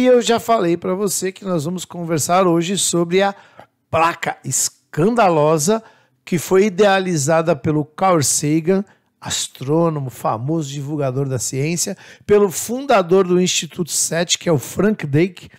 E eu já falei para você que nós vamos conversar hoje sobre a placa escandalosa que foi idealizada pelo Carl Sagan, astrônomo, famoso divulgador da ciência, pelo fundador do Instituto SET, que é o Frank Drake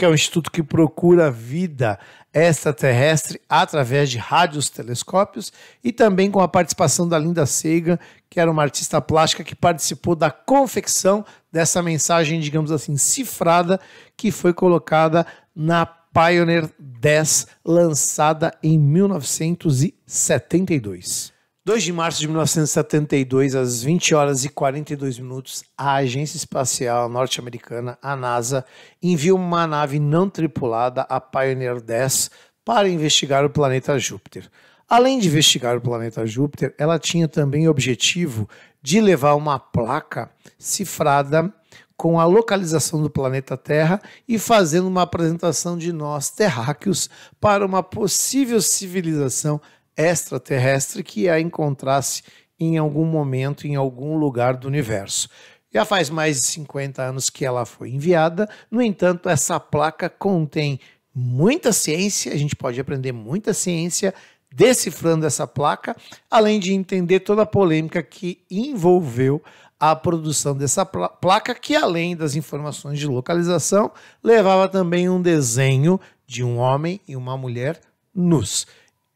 que é um instituto que procura vida extraterrestre através de rádios telescópios e também com a participação da Linda Seigan, que era uma artista plástica que participou da confecção dessa mensagem, digamos assim, cifrada que foi colocada na Pioneer 10, lançada em 1972. 2 de março de 1972, às 20 horas e 42 minutos, a Agência Espacial Norte-Americana, a NASA, envia uma nave não tripulada, a Pioneer 10, para investigar o planeta Júpiter. Além de investigar o planeta Júpiter, ela tinha também o objetivo de levar uma placa cifrada com a localização do planeta Terra e fazendo uma apresentação de nós terráqueos para uma possível civilização extraterrestre que a encontrasse em algum momento, em algum lugar do universo. Já faz mais de 50 anos que ela foi enviada, no entanto, essa placa contém muita ciência, a gente pode aprender muita ciência decifrando essa placa, além de entender toda a polêmica que envolveu a produção dessa placa, que além das informações de localização, levava também um desenho de um homem e uma mulher nus.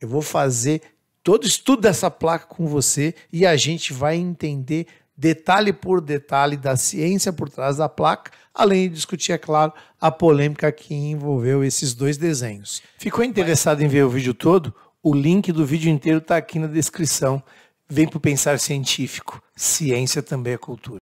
Eu vou fazer todo estudo dessa placa com você e a gente vai entender detalhe por detalhe da ciência por trás da placa, além de discutir, é claro, a polêmica que envolveu esses dois desenhos. Ficou interessado em ver o vídeo todo? O link do vídeo inteiro está aqui na descrição. Vem para o Pensar Científico. Ciência também é cultura.